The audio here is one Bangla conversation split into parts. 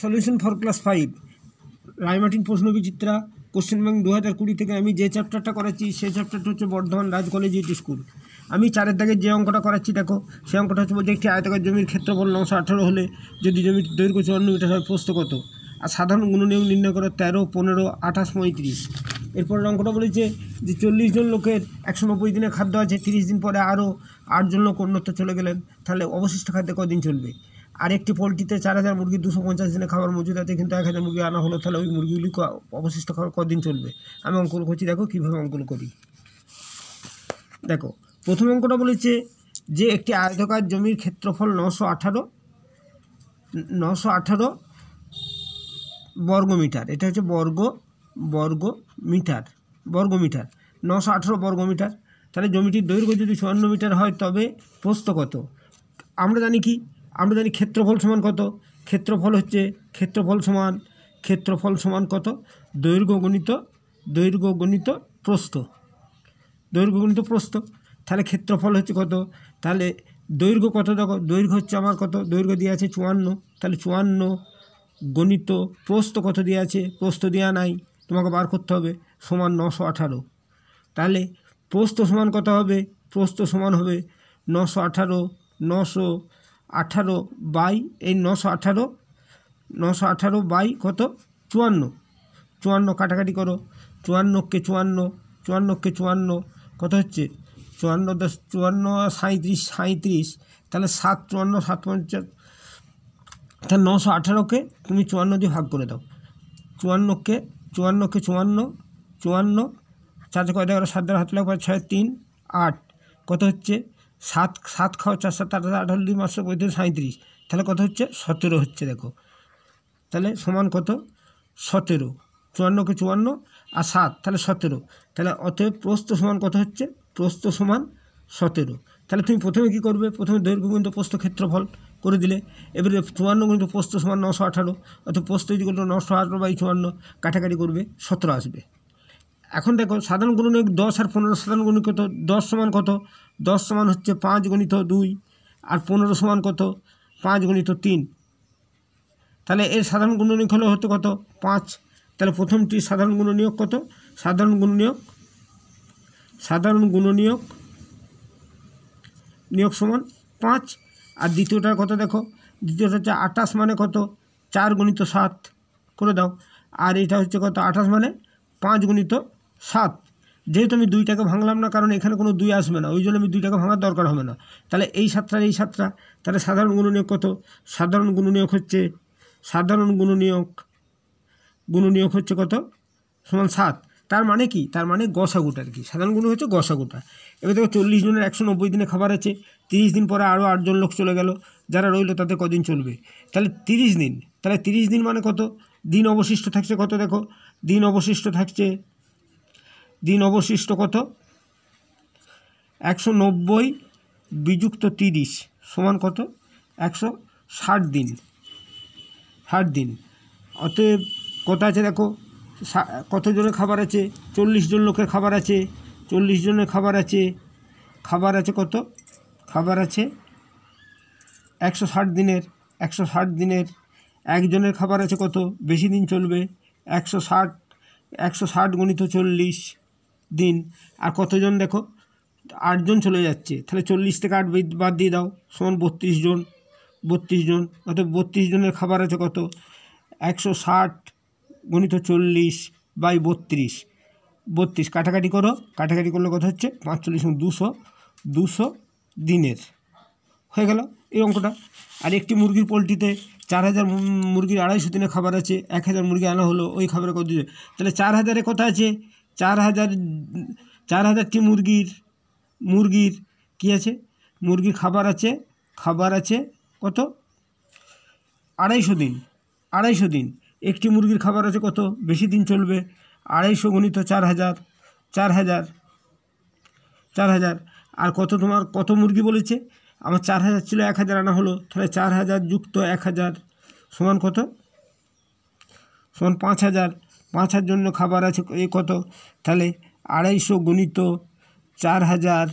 solution for class five Raymartin Prashnabichitra question bank দু হাজার কুড়ি থেকে আমি যে চ্যাপ্টারটা করাচ্ছি সেই চ্যাপ্টারটা হচ্ছে বর্ধমান রাজ কলেজ ইউটি স্কুল আমি চারের দাগে যে অঙ্কটা করাচ্ছি দেখো সেই অঙ্কটা হচ্ছে বলছে একটি আয়তাকার জমির ক্ষেত্রফল নশো আঠারো হলে যদি জমির দৈর্ঘ্য চুয়ান্ন মিটার হয় প্রস্ত কত আর সাধারণ গুণনীয় নির্ণয় করো তেরো পনেরো আঠাশ পঁয়ত্রিশ এরপরের অঙ্কটা বলেছে যে চল্লিশ জন লোকের একশো নব্বই দিনে খাদ্য আছে তিরিশ দিন পরে আরও আটজন লোক অন্যত্র চলে গেলেন তাহলে অবশিষ্ট খাদ্য কদিন চলবে আরেকটি পোলট্রিতে চার হাজার মুরগি দুশো পঞ্চাশ দিনে খাবার মজুদ আছে কিন্তু এক হাজার মুরগি আনা হলো তাহলে ওই মুরগিগুলি অবশিষ্ট খাবার কদিন চলবে আমি অঙ্কন করছি দেখো কীভাবে অঙ্কন করি দেখো প্রথম অঙ্কটা বলেছে যে একটি আয়তকার জমির ক্ষেত্রফল নশো আঠারো নশো আঠারো বর্গমিটার এটা হচ্ছে বর্গ বর্গ মিটার বর্গমিটার নশো আঠারো বর্গমিটার তাহলে জমিটির দৈর্ঘ্য যদি চুয়ান্ন মিটার হয় তবে প্রস্ত কত আমরা জানি কি আমরা জানি ক্ষেত্রফল সমান কত ক্ষেত্রফল হচ্ছে ক্ষেত্রফল সমান ক্ষেত্রফল সমান কত দৈর্ঘ্য গণিত দৈর্ঘ্য গণিত প্রস্থ দৈর্ঘ্য গণিত প্রস্থ তাহলে ক্ষেত্রফল হচ্ছে কত তাহলে দৈর্ঘ্য কত দেখো দৈর্ঘ্য হচ্ছে আমার কত দৈর্ঘ্য দিয়ে আছে চুয়ান্ন তাহলে চুয়ান্ন গণিত প্রস্থ কত দিয়ে আছে প্রস্থ দেওয়া নাই তোমাকে বার করতে হবে সমান নশো আঠারো তাহলে প্রস্থ সমান কত হবে প্রস্থ সমান হবে নশো আঠারো নশো আঠারো বাই এই নশো আঠারো নশো আঠারো বাই কত চুয়ান্ন চুয়ান্ন কাটাকাটি করো চুয়ান্নকে চুয়ান্ন চুয়ান্নকে চুয়ান্ন কত হচ্ছে চুয়ান্ন দশ চুয়ান্ন সাঁত্রিশ সাঁত্রিশ তাহলে সাত চুয়ান্ন সাত পঞ্চাশ তাহলে নশো আঠারোকে তুমি চুয়ান্ন দিয়ে ভাগ করে দাও চুয়ান্নকে চুয়ান্নকে চুয়ান্ন চুয়ান্ন চারশো কয় সাত সাত হাত লাগবে ছয় তিন আট কত হচ্ছে সাত সাত খাও চারশো তার আঠারো দুই পাঁচশো পঁয়ত্রিশ সাঁত্রিশ তাহলে কত হচ্ছে সতেরো হচ্ছে দেখো তাহলে সমান কত সতেরো চুয়ান্নকে চুয়ান্ন আর সাত তাহলে সতেরো তাহলে অতএব প্রস্ত সমান কত হচ্ছে প্রস্ত সমান সতেরো তাহলে তুমি প্রথমে কি করবে প্রথমে দৈর্ঘ্য গুণিত প্রস্থ ক্ষেত্রফল করে দিলে এবারে চুয়ান্ন গুণিত প্রস্থ সমান নশো আঠারো অর্থাৎ প্রস্থ যদি করলো নশো আঠারো বাই চুয়ান্ন কাটাকাটি করবে সতেরো আসবে এখন দেখো সাধারণ গুণনীয়ক দশ আর পনেরো সাধারণ গুণিক কত দশ সমান কত দশ সমান হচ্ছে পাঁচ গণিত দুই আর পনেরো সমান কত পাঁচ গণিত তিন তাহলে এর সাধারণ গুণনীয়ক হলে হতো কত পাঁচ তাহলে প্রথমটি সাধারণ গুণনীয়ক কত সাধারণ গুণনীয়ক সাধারণ গুণনীয়ক নিয়োগ সমান পাঁচ আর দ্বিতীয়টার কত দেখো দ্বিতীয়টা হচ্ছে আঠাশ মানে কত চার গণিত সাত করে দাও আর এটা হচ্ছে কত আঠাশ মানে পাঁচ গণিত সাত যেহেতু আমি দুইটাকে ভাঙলাম না কারণ এখানে কোনো দুই আসবে না ওই জন্য আমি দুইটাকে ভাঙার দরকার হবে না তাহলে এই সাতটা এই সাতটা তাহলে সাধারণ গুণনীয়ক কত সাধারণ গুণনীয়ক হচ্ছে সাধারণ গুণনীয়ক গুণনীয়ক হচ্ছে কত সমান সাত তার মানে কি তার মানে গসাগুটা আর কি সাধারণ গুণ হচ্ছে গসাগুটা এবার দেখো চল্লিশ জনের একশো নব্বই দিনে খাবার আছে তিরিশ দিন পরে আরও আটজন লোক চলে গেল যারা রইল তাদের কদিন চলবে তাহলে তিরিশ দিন তাহলে তিরিশ দিন মানে কত দিন অবশিষ্ট থাকছে কত দেখো দিন অবশিষ্ট থাকছে দিন অবশিষ্ট কত একশো নব্বই বিযুক্ত তিরিশ সমান কত একশো ষাট দিন ষাট দিন অতএব কত আছে দেখো কতজনের খাবার আছে চল্লিশ জন লোকের খাবার আছে চল্লিশ জনের খাবার আছে খাবার আছে কত খাবার আছে একশো ষাট দিনের একশো ষাট দিনের একজনের খাবার আছে কত বেশি দিন চলবে একশো ষাট একশো ষাট গণিত চল্লিশ দিন আর কতজন দেখো আটজন চলে যাচ্ছে তাহলে চল্লিশ থেকে আট বাদ দিয়ে দাও সমান বত্রিশ জন বত্রিশ জন অত বত্রিশ জনের খাবার আছে কত একশো ষাট গণিত চল্লিশ বাই বত্রিশ বত্রিশ কাটাকাটি করো কাটাকাটি করলে কত হচ্ছে পাঁচচল্লিশ দুশো দুশো দিনের হয়ে গেল এই অঙ্কটা আর একটি মুরগির পোলট্রিতে চার হাজার মুরগির আড়াইশো দিনের খাবার আছে এক হাজার মুরগি আনা হলো ওই খাবারে কত দিয়ে তাহলে চার হাজারে কথা আছে চার হাজার চার হাজারটি মুরগির মুরগির কী আছে মুরগির খাবার আছে খাবার আছে কত আড়াইশো দিন আড়াইশো দিন একটি মুরগির খাবার আছে কত বেশি দিন চলবে আড়াইশো গণিত চার হাজার চার হাজার চার হাজার আর কত তোমার কত মুরগি বলেছে আমার চার হাজার ছিল এক হাজার আনা হলো তাহলে চার হাজার যুক্ত এক হাজার সমান কত সমান পাঁচ হাজার পাঁচার জন্য খাবার আছে এ কত তাহলে আড়াইশো গুণিত চার হাজার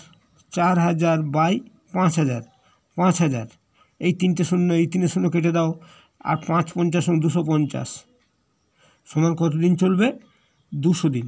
চার হাজার বাই পাঁচ হাজার পাঁচ হাজার এই তিনটে শূন্য এই তিনটে শূন্য কেটে দাও আর পাঁচ পঞ্চাশ দুশো পঞ্চাশ সমান কতদিন চলবে দুশো দিন